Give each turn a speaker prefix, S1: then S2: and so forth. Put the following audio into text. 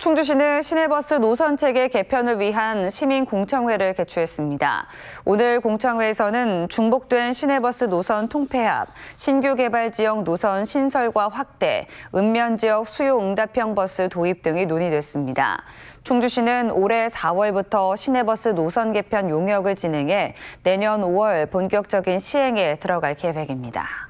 S1: 충주시는 시내버스 노선 체계 개편을 위한 시민 공청회를 개최했습니다. 오늘 공청회에서는 중복된 시내버스 노선 통폐합, 신규 개발 지역 노선 신설과 확대, 읍면 지역 수요 응답형 버스 도입 등이 논의됐습니다. 충주시는 올해 4월부터 시내버스 노선 개편 용역을 진행해 내년 5월 본격적인 시행에 들어갈 계획입니다.